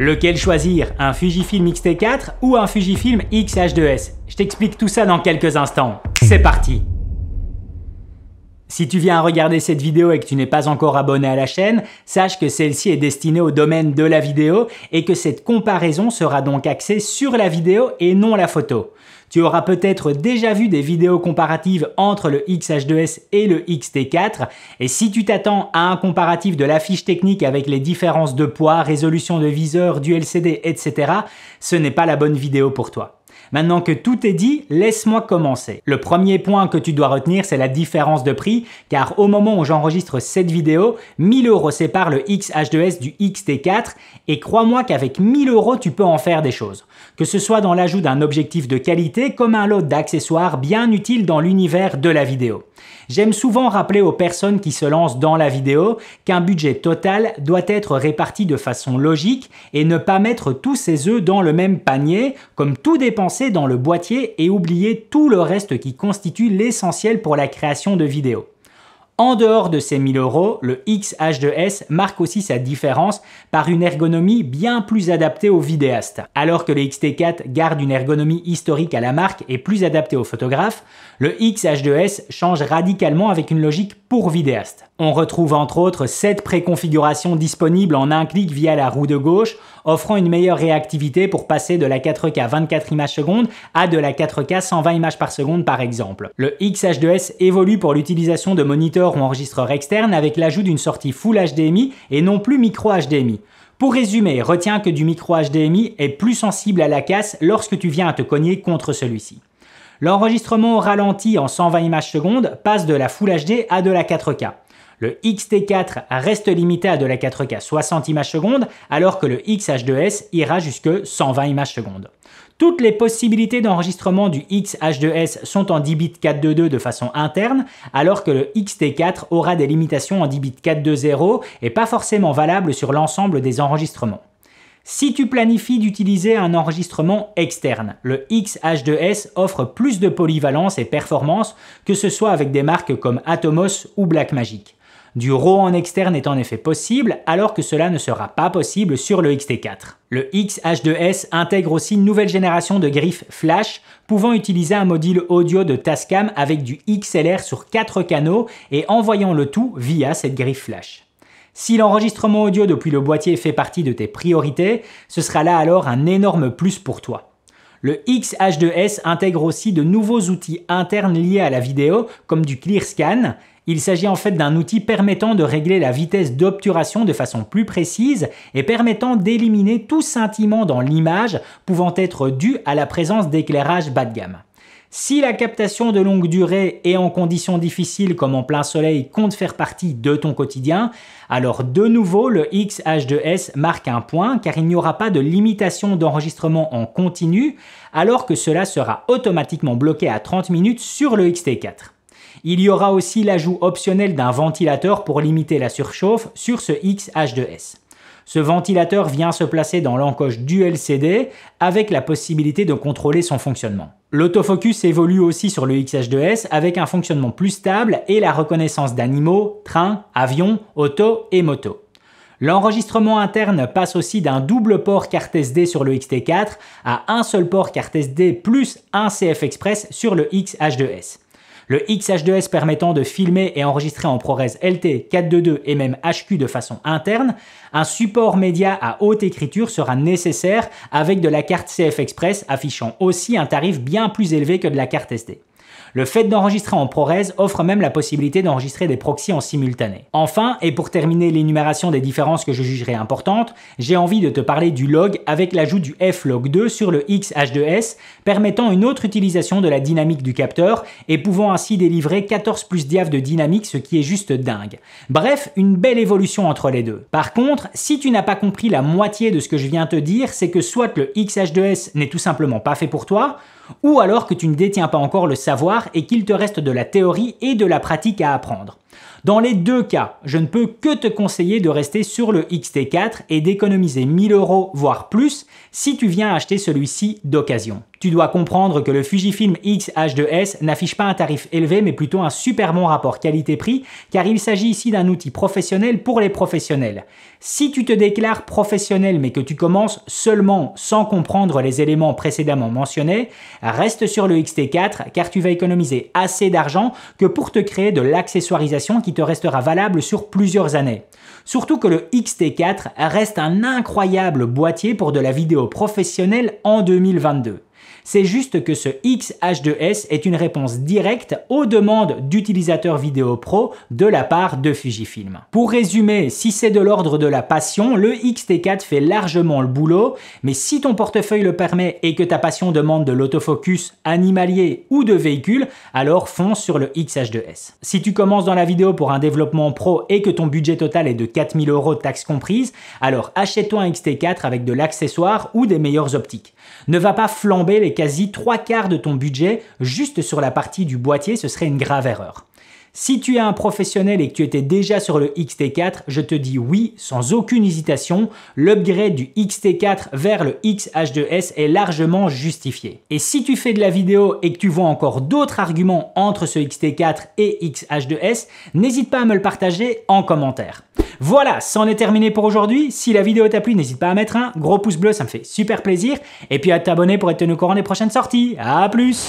Lequel choisir Un Fujifilm X-T4 ou un Fujifilm X-H2S Je t'explique tout ça dans quelques instants. C'est parti si tu viens regarder cette vidéo et que tu n'es pas encore abonné à la chaîne, sache que celle-ci est destinée au domaine de la vidéo et que cette comparaison sera donc axée sur la vidéo et non la photo. Tu auras peut-être déjà vu des vidéos comparatives entre le XH2S et le XT4 et si tu t'attends à un comparatif de la fiche technique avec les différences de poids, résolution de viseur, du LCD, etc., ce n'est pas la bonne vidéo pour toi. Maintenant que tout est dit, laisse-moi commencer. Le premier point que tu dois retenir, c'est la différence de prix, car au moment où j'enregistre cette vidéo, 1000 euros séparent le XH2S du XT4, et crois-moi qu'avec 1000 euros, tu peux en faire des choses. Que ce soit dans l'ajout d'un objectif de qualité, comme un lot d'accessoires bien utiles dans l'univers de la vidéo. J'aime souvent rappeler aux personnes qui se lancent dans la vidéo qu'un budget total doit être réparti de façon logique et ne pas mettre tous ses œufs dans le même panier, comme tout dépenser dans le boîtier et oublier tout le reste qui constitue l'essentiel pour la création de vidéos. En dehors de ces 1000 euros, le XH2S marque aussi sa différence par une ergonomie bien plus adaptée aux vidéastes. Alors que le XT4 garde une ergonomie historique à la marque et plus adaptée aux photographes, le XH2S change radicalement avec une logique pour vidéaste. On retrouve entre autres sept préconfigurations disponibles en un clic via la roue de gauche, offrant une meilleure réactivité pour passer de la 4K 24 images secondes à de la 4K 120 images par seconde par exemple. Le XH2S évolue pour l'utilisation de moniteurs ou enregistreurs externes avec l'ajout d'une sortie Full HDMI et non plus micro HDMI. Pour résumer, retiens que du micro HDMI est plus sensible à la casse lorsque tu viens à te cogner contre celui-ci. L'enregistrement ralenti en 120 images secondes passe de la Full HD à de la 4K. Le XT4 reste limité à de la 4K 60 images secondes, alors que le XH2S ira jusque 120 images secondes. Toutes les possibilités d'enregistrement du XH2S sont en 10 bits 4.2.2 de façon interne, alors que le XT4 aura des limitations en 10 bits 4.2.0 et pas forcément valable sur l'ensemble des enregistrements. Si tu planifies d'utiliser un enregistrement externe, le XH2S offre plus de polyvalence et performance que ce soit avec des marques comme Atomos ou Blackmagic. Du RAW en externe est en effet possible, alors que cela ne sera pas possible sur le XT4. Le XH2S intègre aussi une nouvelle génération de griffes flash, pouvant utiliser un module audio de Tascam avec du XLR sur 4 canaux et envoyant le tout via cette griffe flash. Si l'enregistrement audio depuis le boîtier fait partie de tes priorités, ce sera là alors un énorme plus pour toi. Le XH2S intègre aussi de nouveaux outils internes liés à la vidéo, comme du clear scan. Il s'agit en fait d'un outil permettant de régler la vitesse d'obturation de façon plus précise et permettant d'éliminer tout scintillement dans l'image pouvant être dû à la présence d'éclairage bas de gamme. Si la captation de longue durée et en conditions difficiles comme en plein soleil compte faire partie de ton quotidien, alors de nouveau le XH2S marque un point car il n'y aura pas de limitation d'enregistrement en continu alors que cela sera automatiquement bloqué à 30 minutes sur le XT4. Il y aura aussi l'ajout optionnel d'un ventilateur pour limiter la surchauffe sur ce XH2S. Ce ventilateur vient se placer dans l'encoche du LCD avec la possibilité de contrôler son fonctionnement. L'autofocus évolue aussi sur le XH2S avec un fonctionnement plus stable et la reconnaissance d'animaux, trains, avions, auto et motos. L'enregistrement interne passe aussi d'un double port carte SD sur le XT4 à un seul port carte SD plus un CF Express sur le XH2S. Le XH2S permettant de filmer et enregistrer en ProRes LT, 422 et même HQ de façon interne, un support média à haute écriture sera nécessaire avec de la carte CF Express affichant aussi un tarif bien plus élevé que de la carte SD. Le fait d'enregistrer en ProRes offre même la possibilité d'enregistrer des proxys en simultané. Enfin, et pour terminer l'énumération des différences que je jugerais importantes, j'ai envie de te parler du log avec l'ajout du f log 2 sur le XH2S, permettant une autre utilisation de la dynamique du capteur et pouvant ainsi délivrer 14 plus diaph de dynamique, ce qui est juste dingue. Bref, une belle évolution entre les deux. Par contre, si tu n'as pas compris la moitié de ce que je viens te dire, c'est que soit le XH2S n'est tout simplement pas fait pour toi, ou alors que tu ne détiens pas encore le savoir et qu'il te reste de la théorie et de la pratique à apprendre. Dans les deux cas, je ne peux que te conseiller de rester sur le XT4 et d'économiser 1000 euros voire plus si tu viens acheter celui-ci d'occasion. Tu dois comprendre que le Fujifilm X-H2S n'affiche pas un tarif élevé mais plutôt un super bon rapport qualité-prix car il s'agit ici d'un outil professionnel pour les professionnels. Si tu te déclares professionnel mais que tu commences seulement sans comprendre les éléments précédemment mentionnés, reste sur le XT4 car tu vas économiser assez d'argent que pour te créer de l'accessoirisation qui te restera valable sur plusieurs années. Surtout que le XT4 reste un incroyable boîtier pour de la vidéo professionnelle en 2022. C'est juste que ce XH2S est une réponse directe aux demandes d'utilisateurs vidéo pro de la part de Fujifilm. Pour résumer, si c'est de l'ordre de la passion, le X-T4 fait largement le boulot, mais si ton portefeuille le permet et que ta passion demande de l'autofocus animalier ou de véhicule, alors fonce sur le XH2S. Si tu commences dans la vidéo pour un développement pro et que ton budget total est de 4000 euros taxes comprises, alors achète-toi un X-T4 avec de l'accessoire ou des meilleures optiques. Ne va pas flamber les quasi trois quarts de ton budget juste sur la partie du boîtier, ce serait une grave erreur. Si tu es un professionnel et que tu étais déjà sur le XT4, je te dis oui sans aucune hésitation, l'upgrade du XT4 vers le XH2S est largement justifié. Et si tu fais de la vidéo et que tu vois encore d'autres arguments entre ce XT4 et XH2S, n'hésite pas à me le partager en commentaire. Voilà, c'en est terminé pour aujourd'hui. Si la vidéo t'a plu, n'hésite pas à mettre un gros pouce bleu, ça me fait super plaisir. Et puis à t'abonner pour être tenu au courant des prochaines sorties. A plus